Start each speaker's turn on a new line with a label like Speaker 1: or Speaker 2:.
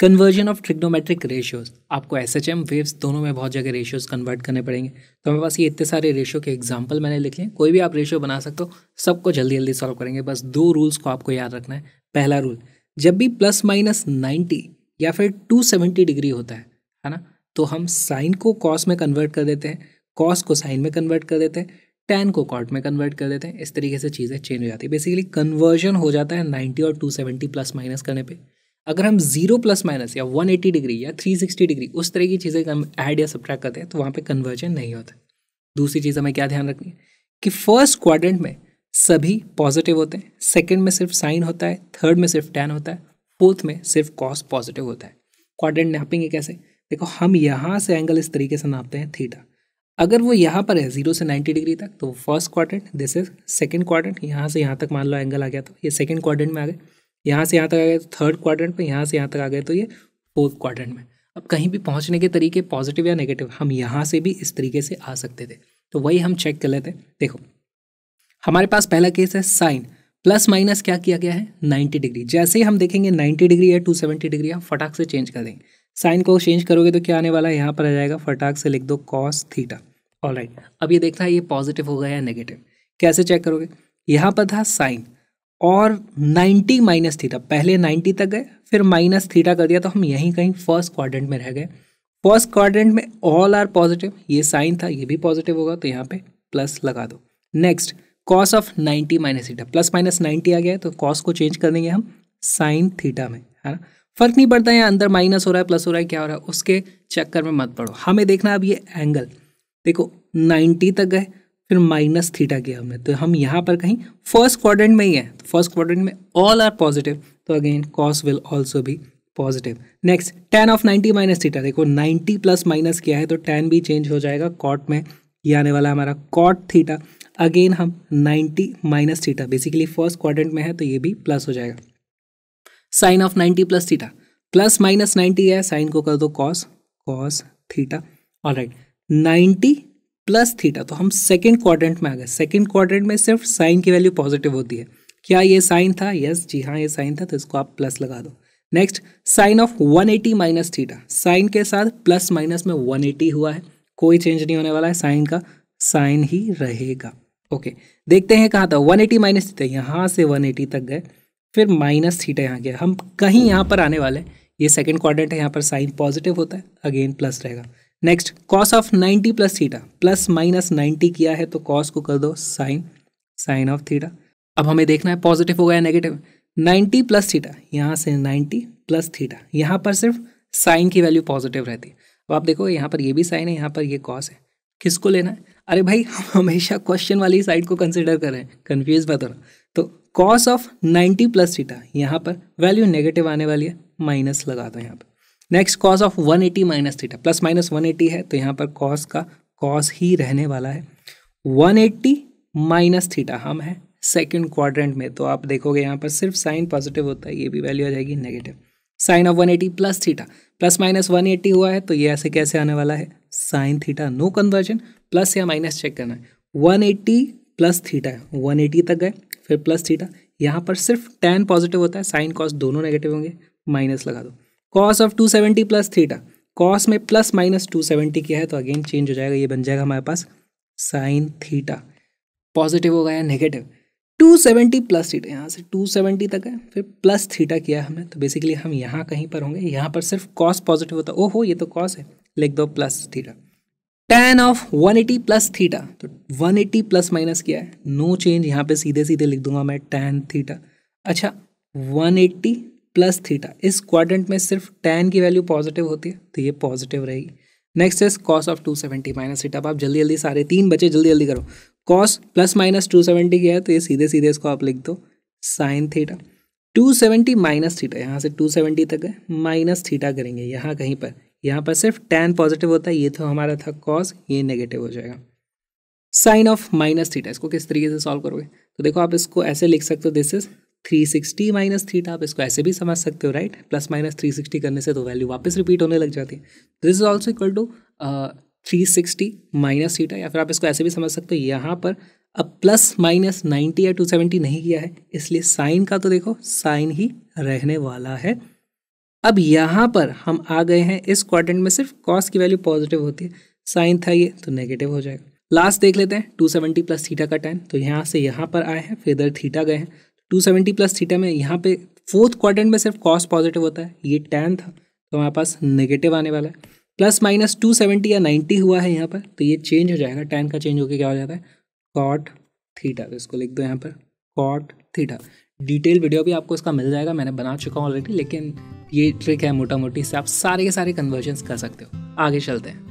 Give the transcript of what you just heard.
Speaker 1: conversion of trigonometric ratios आपको S H M waves दोनों में बहुत जगह रेशियोज कन्वर्ट करने पड़ेंगे तो हमारे पास ये इतने सारे रेशियो के एग्जाम्पल मैंने लिखे हैं कोई भी आप रेशियो बना सकते हो सबको जल्दी जल्दी सॉल्व करेंगे बस दो रूल्स को आपको याद रखना है पहला रूल जब भी प्लस माइनस नाइन्टी या फिर टू सेवेंटी डिग्री होता है है ना तो हम साइन को कॉस में कन्वर्ट कर देते हैं कॉस को साइन में कन्वर्ट कर देते हैं टेन को कॉट में कन्वर्ट कर देते हैं इस तरीके से चीज़ें चेंज हो जाती है बेसिकली कन्वर्जन हो जाता है नाइन्टी और टू सेवेंटी प्लस माइनस करने पर अगर हम जीरो प्लस माइनस या 180 डिग्री या 360 डिग्री उस तरह की चीज़ें हम ऐड या सब्ट्रैक्ट करते हैं तो वहाँ पे कन्वर्जन नहीं होता दूसरी चीज़ हमें क्या ध्यान रखनी है कि फर्स्ट क्वाड्रेंट में सभी पॉजिटिव होते हैं सेकेंड में सिर्फ साइन होता है थर्ड में सिर्फ टैन होता है फोर्थ में सिर्फ कॉस पॉजिटिव होता है क्वाड्रेंट नापेंगे कैसे देखो हम यहाँ से एंगल इस तरीके से नापते हैं थीटा अगर वो यहाँ पर है जीरो से नाइन्टी डिग्री तक तो first quadrant this is second quadrant यहाँ से यहाँ तक मान लो एंगल आ गया तो ये सेकेंड क्वाड्रेंट में आ गए यहाँ से यहाँ तक आ गए तो थर्ड क्वाड्रेंट में यहाँ से यहाँ तक आ गए तो ये फोर्थ क्वाड्रेंट में अब कहीं भी पहुँचने के तरीके पॉजिटिव या नेगेटिव हम यहाँ से भी इस तरीके से आ सकते थे तो वही हम चेक कर लेते देखो हमारे पास पहला केस है साइन प्लस माइनस क्या किया गया है 90 डिग्री जैसे ही हम देखेंगे 90 डिग्री या 270 डिग्री हम फटाक से चेंज कर देंगे साइन को चेंज करोगे तो क्या आने वाला है यहाँ पर आ जाएगा फटाक से लिख दो कॉस थीटा ऑल राइट अब ये देखना है ये पॉजिटिव होगा या नेगेटिव कैसे चेक करोगे यहाँ पर था साइन और 90 माइनस थीटा पहले 90 तक गए फिर माइनस थीटा कर दिया तो हम यहीं कहीं फर्स्ट क्वाड्रेंट में रह गए फर्स्ट क्वाड्रेंट में ऑल आर पॉजिटिव ये साइन था ये भी पॉजिटिव होगा तो यहाँ पे प्लस लगा दो next cos of 90 minus theta plus minus 90 आ गया है तो कॉस को चेंज कर देंगे हम साइन थीटा में है ना फर्क नहीं पड़ता यहाँ अंदर माइनस हो रहा है प्लस हो रहा है क्या हो रहा है उसके चक्कर में मत पड़ो हमें देखना अब ये एंगल देखो नाइन्टी तक गए फिर माइनस थीटा किया हमने तो हम यहाँ पर कहीं फर्स्ट क्वाड्रेंट में ही है तो फर्स्ट क्वाड्रेंट में ऑल आर पॉजिटिव तो अगेन कॉस विल ऑल्सो भी positive next tan of ninety minus theta देखो नाइन्टी प्लस माइनस किया है तो टेन भी चेंज हो जाएगा कॉट में ये आने वाला हमारा कॉट थीटा अगेन हम ninety minus theta basically first quadrant में है तो ये भी प्लस हो जाएगा sine of ninety plus theta plus minus ninety है साइन को कर दो cos cos theta all right ninety plus theta तो हम सेकेंड क्वाड्रेंट में आ गए सेकेंड क्वाड्रेंट में सिर्फ साइन की वैल्यू पॉजिटिव होती है क्या ये साइन था यस yes, जी हाँ ये साइन था तो इसको आप प्लस लगा दो next sine of 180 minus theta sine के साथ प्लस माइनस में 180 हुआ है कोई चेंज नहीं होने वाला है साइन का साइन ही रहेगा ओके देखते हैं कहाँ था 180 एटी माइनस थीटा यहाँ से 180 तक गए फिर माइनस थीटा यहाँ गया हम कहीं यहाँ पर आने वाले हैं ये सेकेंड क्वाड्रेंट है यहाँ पर साइन पॉजिटिव होता है अगेन प्लस रहेगा next cos of 90 plus theta plus minus 90 किया है तो कॉस को कर दो साइन साइन ऑफ थीटा अब हमें देखना है पॉजिटिव होगा या नेगेटिव 90 प्लस थीटा यहाँ से 90 प्लस थीटा यहाँ पर सिर्फ साइन की वैल्यू पॉजिटिव रहती है अब आप देखो यहाँ पर ये भी साइन है यहाँ पर ये कॉस है किसको लेना है अरे भाई हम हमेशा क्वेश्चन वाली साइड को कंसिडर करें कन्फ्यूज बता होना तो cos of ninety plus theta यहाँ पर वैल्यू नेगेटिव आने वाली है माइनस लगा दो यहाँ पर next cos of 180 eighty minus theta plus minus 180 है तो यहाँ पर कॉस का कॉस ही रहने वाला है 180 एट्टी माइनस थीटा हम हैं सेकेंड क्वाड्रेंट में तो आप देखोगे यहाँ पर सिर्फ साइन पॉजिटिव होता है ये भी वैल्यू आ जाएगी negative sine of 180 eighty plus theta plus minus one हुआ है तो ये ऐसे कैसे आने वाला है sine theta no conversion plus या माइनस चेक करना है 180 प्लस थीटा है एटी तक गए फिर प्लस थीटा यहाँ पर सिर्फ टेन पॉजिटिव होता है साइन कॉस दोनों नेगेटिव होंगे माइनस लगा दो cos of two seventy plus theta cos में प्लस माइनस टू सेवेंटी किया है तो अगेन चेंज हो जाएगा ये बन जाएगा हमारे पास साइन थीटा पॉजिटिव होगा या negative two seventy plus theta यहाँ से टू सेवेंटी तक है फिर प्लस थीटा किया हमें तो बेसिकली हम यहाँ कहीं पर होंगे यहाँ पर सिर्फ कॉस पॉजिटिव होता है ओहो ये तो कॉस है लिख दो plus theta tan of one eighty plus theta तो वन एटी प्लस माइनस किया है नो चेंज यहाँ पे सीधे सीधे लिख दूंगा मैं टेन थीटा अच्छा वन एट्टी प्लस थीटा इस क्वाड्रेंट में सिर्फ टेन की वैल्यू पॉजिटिव होती है तो ये पॉजिटिव रहेगी next is cos of two seventy minus theta आप जल्दी जल्दी सारे तीन बचे जल्दी जल्दी करो cos plus minus two seventy क्या है तो ये सीधे सीधे इसको आप लिख दो sine theta two seventy minus theta यहाँ से टू सेवेंटी तक है माइनस थीटा करेंगे यहाँ कहीं पर यहाँ पर सिर्फ टेन पॉजिटिव होता है ये तो हमारा था कॉस ये नेगेटिव हो जाएगा साइन ऑफ माइनस थीटा इसको किस तरीके से सॉल्व करोगे तो देखो आप इसको ऐसे लिख सकते हो this is three sixty minus theta आप इसको ऐसे भी समझ सकते हो right plus minus three sixty करने से तो वैल्यू वापस रिपीट होने लग जाती है this is also equal to three sixty minus theta या फिर आप इसको ऐसे भी समझ सकते हो यहाँ पर अब प्लस माइनस नाइन्टी या टू सेवेंटी नहीं किया है इसलिए साइन का तो देखो साइन ही रहने वाला है अब यहाँ पर हम आ गए हैं इस क्वाड्रेंट में सिर्फ कॉस की वैल्यू पॉजिटिव होती है साइन था ये तो नेगेटिव हो जाएगा लास्ट देख लेते हैं टू सेवेंटी प्लस थीटा का टाइम तो यहाँ से यहाँ पर आए हैं फिर इधर थीटा गए हैं टू सेवेंटी प्लस थीटा में यहाँ पे फोर्थ क्वाड्रेंट में सिर्फ कॉस पॉजिटिव होता है ये टेन था तो हमारे पास नेगेटिव आने वाला है प्लस माइनस टू सेवेंटी या नाइन्टी हुआ है यहाँ पर तो ये चेंज हो जाएगा टेन का चेंज होकर क्या हो जाता है कॉट थीटा तो इसको लिख दो यहाँ पर कॉट थीटा डिटेल वीडियो भी आपको इसका मिल जाएगा मैंने बना चुका हूँ ऑलरेडी लेकिन ये ट्रिक है मोटा मोटी से आप सारे के सारे कन्वर्जन कर सकते हो आगे चलते हैं